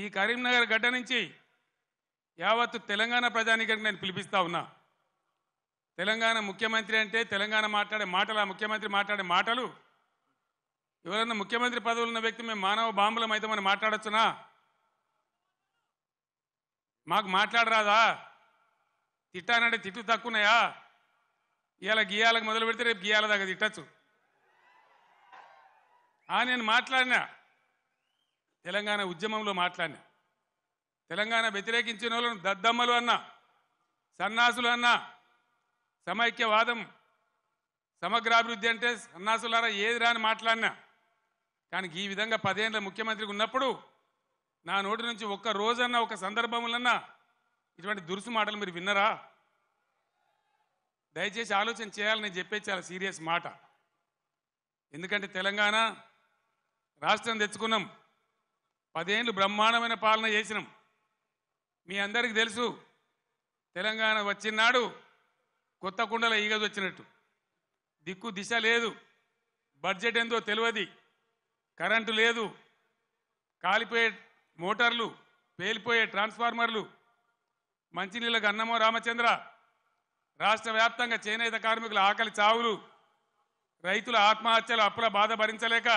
ఈ కరీంనగర్ గడ్డ నుంచి యావత్తు తెలంగాణ ప్రజానికి నేను పిలిపిస్తా ఉన్నా తెలంగాణ ముఖ్యమంత్రి అంటే తెలంగాణ మాట్లాడే మాటలు ఆ ముఖ్యమంత్రి మాట్లాడే మాటలు ఎవరన్నా ముఖ్యమంత్రి పదవులు ఉన్న వ్యక్తి మేము మానవ బాంబులం అయితే మనం మాట్లాడచ్చునా మాకు మాట్లాడరాదా తిట్టానంటే తిట్టు తక్కువనాయా ఇవాళ గీయాలకు మొదలు పెడితే రేపు గీయాల దాకా తిట్టచ్చు నేను మాట్లాడినా తెలంగాణ ఉద్యమంలో మాట్లాడినా తెలంగాణ వ్యతిరేకించిన వాళ్ళను దద్దమ్మలు అన్నా సన్నాసులు అన్నా సమైక్యవాదం సమగ్రాభివృద్ధి అంటే సన్నాసులారా ఏది రాని మాట్లాడినా కానీ ఈ విధంగా పదేళ్ళ ముఖ్యమంత్రికి ఉన్నప్పుడు నా నోటి నుంచి ఒక్క రోజన్న ఒక సందర్భములన్నా ఇటువంటి దురుసు మాటలు మీరు విన్నరా దయచేసి ఆలోచన చేయాలని చెప్పేది చాలా సీరియస్ మాట ఎందుకంటే తెలంగాణ రాష్ట్రం తెచ్చుకున్నాం పదేళ్ళు బ్రహ్మాండమైన పాలన చేసినాం మీ అందరికీ తెలుసు తెలంగాణ వచ్చినాడు కొత్త కుండల ఈగది వచ్చినట్టు దిక్కు దిశ లేదు బడ్జెట్ ఏందో తెలియదు కరెంటు లేదు కాలిపోయే మోటార్లు పేలిపోయే ట్రాన్స్ఫార్మర్లు మంచినీళ్ళకు అన్నమో రామచంద్ర రాష్ట్ర వ్యాప్తంగా చేనేత కార్మికుల ఆకలి చావులు రైతుల ఆత్మహత్యలు అప్పుల బాధ భరించలేక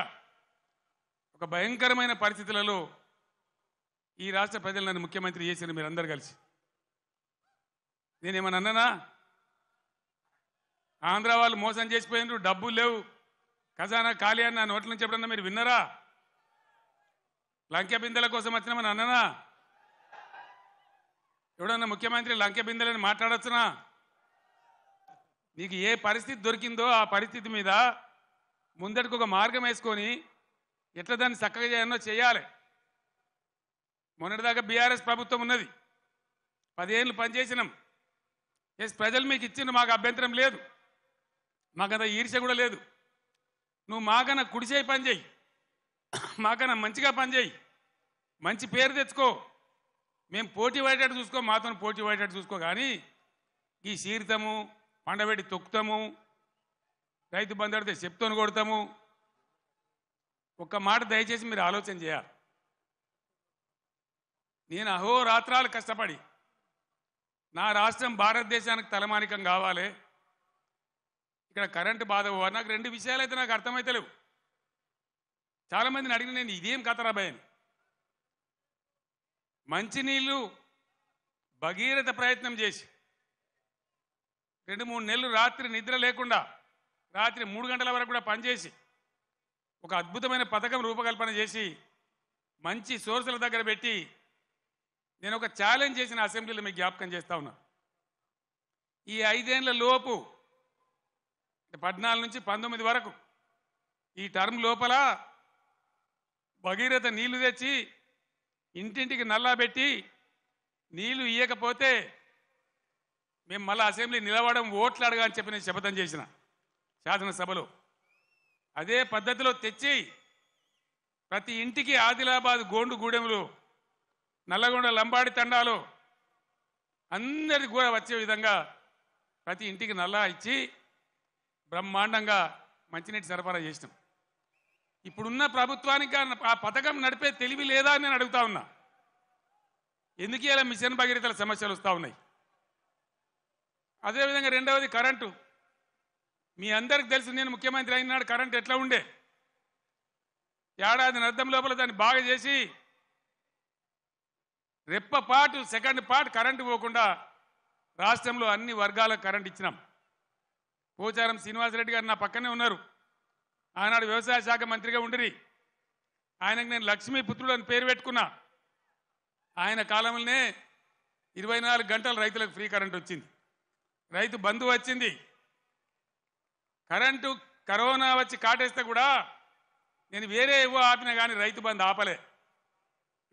ఒక భయంకరమైన పరిస్థితులలో ఈ రాష్ట్ర ప్రజలు నన్ను ముఖ్యమంత్రి మీరు అందరు కలిసి నేనేమన్నా అన్ననా ఆంధ్ర వాళ్ళు మోసం చేసిపోయినారు డబ్బులు లేవు ఖజానా ఖాళీ అని నా నోట్ల నుంచి ఎప్పుడన్నా మీరు విన్నారా లంక బిందెల కోసం వచ్చినామని అన్ననా ఎవడన్నా ముఖ్యమంత్రి లంక బిందెలని మాట్లాడచ్చునా నీకు ఏ పరిస్థితి దొరికిందో ఆ పరిస్థితి మీద ముందటికి ఒక మార్గం వేసుకొని ఎట్లా దాన్ని చక్కగా చేయాలో చేయాలి మొన్నటిదాకా బీఆర్ఎస్ ప్రభుత్వం ఉన్నది పదిహేనులు పనిచేసినాం ఎస్ ప్రజలు మీకు ఇచ్చిన మాకు అభ్యంతరం లేదు మాకంత ఈర్ష కూడా లేదు నువ్వు మాకన్నా కుడిచేయి పనిచేయి మాకన్నా మంచిగా పనిచేయి మంచి పేరు తెచ్చుకో మేము పోటీ పడేటట్టు చూసుకో మాతో పోటీ పడేటట్టు చూసుకో కానీ ఈ సీరితము పండబెట్టి తొక్కుతాము రైతు బంధు అడితే చెప్తోని కొడతాము ఒక్క మాట దయచేసి మీరు ఆలోచన చేయాలి నేను అహోరాత్రాలు కష్టపడి నా రాష్ట్రం భారతదేశానికి తలమానికం కావాలి ఇక్కడ కరెంటు బాధ నాకు రెండు విషయాలు అయితే నాకు అర్థమైతే లేవు చాలామందిని అడిగిన నేను ఇదేం కథరాబాయని మంచినీళ్ళు భగీరథ ప్రయత్నం చేసి రెండు మూడు నెలలు రాత్రి నిద్ర లేకుండా రాత్రి మూడు గంటల వరకు కూడా పనిచేసి ఒక అద్భుతమైన పథకం రూపకల్పన చేసి మంచి సోర్సుల దగ్గర పెట్టి నేను ఒక ఛాలెంజ్ చేసిన అసెంబ్లీలో మీకు జ్ఞాపకం చేస్తా ఉన్నా ఈ ఐదేళ్ల లోపు పద్నాలుగు నుంచి పంతొమ్మిది వరకు ఈ టర్మ్ లోపల భగీరథ నీళ్లు తెచ్చి ఇంటింటికి నల్లా పెట్టి నీళ్లు ఇయ్యకపోతే మేము మళ్ళీ అసెంబ్లీ నిలవడం ఓట్లు అడగా అని చెప్పి నేను శపథం చేసిన శాసనసభలో అదే పద్ధతిలో తెచ్చి ప్రతి ఇంటికి ఆదిలాబాద్ గోండు గూడెములు నల్లగొండ లంబాడి తండాలు అందరికి కూడా వచ్చే విధంగా ప్రతి ఇంటికి నల్లా ఇచ్చి బ్రహ్మాండంగా మంచినీటి సరఫరా చేసినాం ఇప్పుడున్న ప్రభుత్వానికి ఆ పథకం నడిపే తెలివి లేదా అని నేను అడుగుతా ఉన్నా ఎందుకే ఇలా మిషన్ భగీరథల సమస్యలు వస్తూ ఉన్నాయి అదేవిధంగా రెండవది కరెంటు మీ అందరికి తెలుసు నేను ముఖ్యమంత్రి అయినాడు కరెంట్ ఎట్లా ఉండే ఏడాది అర్థం లోపల దాన్ని బాగా చేసి రెప్ప పాటు సెకండ్ పార్ట్ కరెంటు పోకుండా రాష్ట్రంలో అన్ని వర్గాలకు కరెంట్ ఇచ్చినాం పోచారం శ్రీనివాసరెడ్డి గారు నా పక్కనే ఉన్నారు ఆనాడు వ్యవసాయ శాఖ మంత్రిగా ఉండిరి ఆయనకు నేను లక్ష్మీపుత్రుడు అని పేరు పెట్టుకున్నా ఆయన కాలంలోనే ఇరవై గంటలు రైతులకు ఫ్రీ కరెంట్ వచ్చింది రైతు బంధు వచ్చింది కరెంటు కరోనా వచ్చి కాటేస్తే కూడా నేను వేరే ఏవో ఆపినా కానీ రైతు బంధు ఆపలే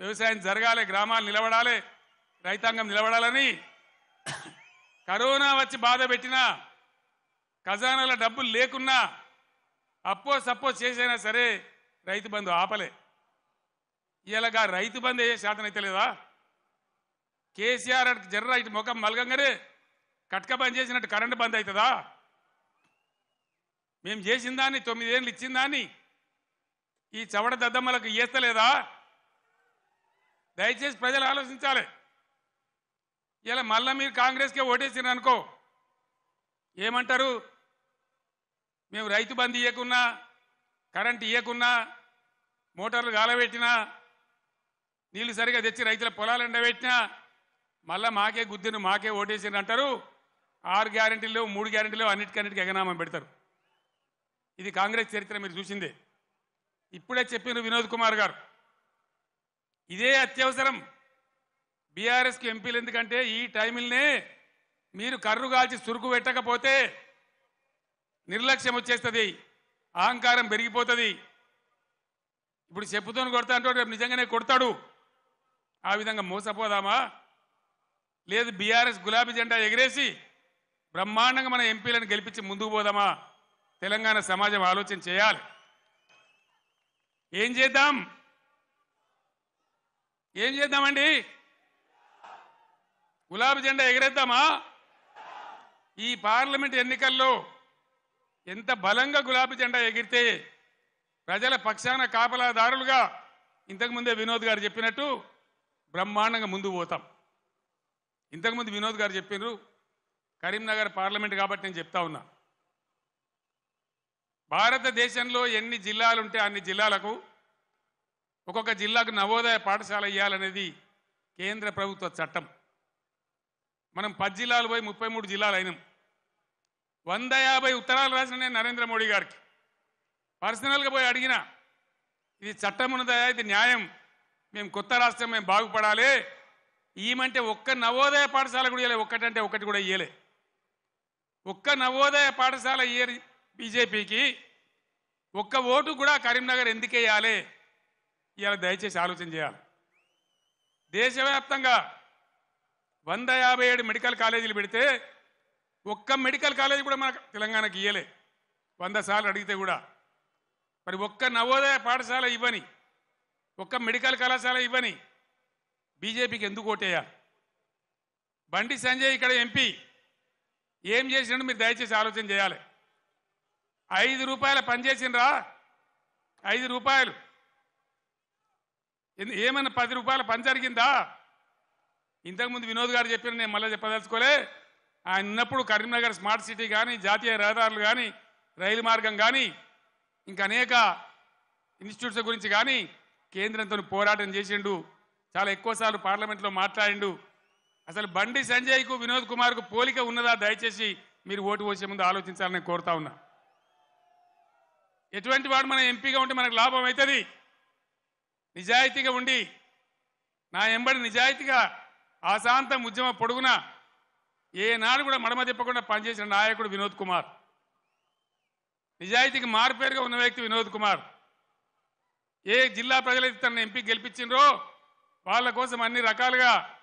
వ్యవసాయం జరగాలి గ్రామాలు నిలబడాలి రైతాంగం నిలబడాలని కరోనా వచ్చి బాధ పెట్టినా ఖజానాల డబ్బులు లేకున్నా అప్పో సపోజ్ చేసైనా సరే రైతు బంధు ఆపలే ఇలాగా రైతు బంధు ఏ శాతం అయితే లేదా కేసీఆర్ జర్ర ఇటు ముఖం మలగంగానే కట్క బంద్ చేసినట్టు కరెంటు బంద్ అవుతుందా మేము చేసిన దాన్ని తొమ్మిదేళ్ళు ఇచ్చిన దాన్ని ఈ చవడ దద్దమ్మలకు ఇస్తలేదా దయచేసి ప్రజలు ఆలోచించాలి ఇలా మళ్ళా మీరు కాంగ్రెస్కే ఓటేసిన అనుకో ఏమంటారు మేము రైతు బంద్ ఇవ్వకున్నా కరెంట్ ఇవ్వకున్నా మోటార్లు గాలబెట్టినా నీళ్ళు సరిగా తెచ్చి రైతుల పొలాలు ఎండబెట్టినా మళ్ళా మాకే గుద్దిని మాకే ఓటేసిన అంటారు ఆరు గ్యారెంటీలు మూడు గ్యారెంటీలు అన్నిటికన్నిటికీ ఎగనామం పెడతారు ఇది కాంగ్రెస్ చరిత్ర మీరు చూసిందే ఇప్పుడే చెప్పిన వినోద్ కుమార్ గారు ఇదే అత్యవసరం బీఆర్ఎస్కి ఎంపీలు ఎందుకంటే ఈ టైంలనే మీరు కర్రు కాల్చి సురుకు పెట్టకపోతే నిర్లక్ష్యం వచ్చేస్తుంది అహంకారం పెరిగిపోతుంది ఇప్పుడు చెప్పుతోని కొడతా అంటే రేపు నిజంగానే కొడతాడు ఆ విధంగా మోసపోదామా లేదు బీఆర్ఎస్ గులాబీ జెండా ఎగిరేసి బ్రహ్మాండంగా మన ఎంపీలను గెలిపించి ముందుకు పోదామా తెలంగాణ సమాజం ఆలోచన చేయాలి ఏం చేద్దాం ఏం చేద్దామండి గులాబీ జెండా ఎగరేద్దామా ఈ పార్లమెంట్ ఎన్నికల్లో ఎంత బలంగా గులాబీ జెండా ఎగిరితే ప్రజల పక్షాన కాపలాదారులుగా ఇంతకుముందే వినోద్ గారు చెప్పినట్టు బ్రహ్మాండంగా ముందు పోతాం ఇంతకుముందు వినోద్ గారు చెప్పినారు కరీంనగర్ పార్లమెంట్ కాబట్టి నేను చెప్తా ఉన్నా భారతదేశంలో ఎన్ని జిల్లాలు ఉంటే అన్ని జిల్లాలకు ఒక్కొక్క జిల్లాకు నవోదయ పాఠశాల ఇవ్వాలనేది కేంద్ర ప్రభుత్వ చట్టం మనం పది జిల్లాలు పోయి ముప్పై మూడు జిల్లాలు అయినాం వంద యాభై ఉత్తరాలు రాసిన నేను నరేంద్ర మోడీ గారికి పర్సనల్గా పోయి అడిగిన ఇది చట్టం ఉన్నదా ఇది న్యాయం మేము కొత్త రాష్ట్రం మేము బాగుపడాలి ఈమంటే ఒక్క నవోదయ పాఠశాల కూడా ఇవ్వలే ఒక్కటంటే ఒకటి కూడా ఇవ్వలేదు ఒక్క నవోదయ పాఠశాల ఇయ్యని బీజేపీకి ఒక్క ఓటు కూడా కరీంనగర్ ఎందుకు ఇవాళ దయచేసి ఆలోచన చేయాలి దేశవ్యాప్తంగా వంద యాభై ఏడు మెడికల్ కాలేజీలు పెడితే ఒక్క మెడికల్ కాలేజీ కూడా మనకు తెలంగాణకి ఇయ్యలే వంద సార్లు అడిగితే కూడా మరి ఒక్క నవోదయ పాఠశాల ఇవ్వని ఒక్క మెడికల్ కళాశాల ఇవ్వని బీజేపీకి ఎందుకు ఓటేయా బండి సంజయ్ ఇక్కడ ఎంపీ ఏం చేసినట్టు మీరు దయచేసి ఆలోచన చేయాలి ఐదు రూపాయల పనిచేసిండ్రా ఐదు రూపాయలు ఏమైనా పది రూపాయల పని జరిగిందా ఇంతకుముందు వినోద్ గారు చెప్పిన నేను మళ్ళీ చెప్పదలుచుకోలే ఆయన ఉన్నప్పుడు కరీంనగర్ స్మార్ట్ సిటీ కానీ జాతీయ రహదారులు కానీ రైలు మార్గం కానీ ఇంకా అనేక ఇన్స్టిట్యూట్స్ గురించి కానీ కేంద్రంతో పోరాటం చేసిండు చాలా ఎక్కువసార్లు పార్లమెంట్లో మాట్లాడిండు అసలు బండి సంజయ్కు వినోద్ కుమార్కు పోలిక ఉన్నదా దయచేసి మీరు ఓటు పోసే ముందు ఆలోచించాలని కోరుతా ఉన్నా ఎటువంటి వాడు మన ఎంపీగా ఉంటే మనకు లాభం అవుతుంది నిజాయితీగా ఉండి నా ఎంబడి నిజాయితీగా ఆశాంతం ఉద్యమ పొడుగున ఏనాడు కూడా మడమ తిప్పకుండా పనిచేసిన నాయకుడు వినోద్ కుమార్ నిజాయితీకి మారుపేరుగా ఉన్న వ్యక్తి వినోద్ కుమార్ ఏ జిల్లా ప్రజలైతే తన ఎంపీ గెలిపించిండ్రో వాళ్ళ కోసం అన్ని రకాలుగా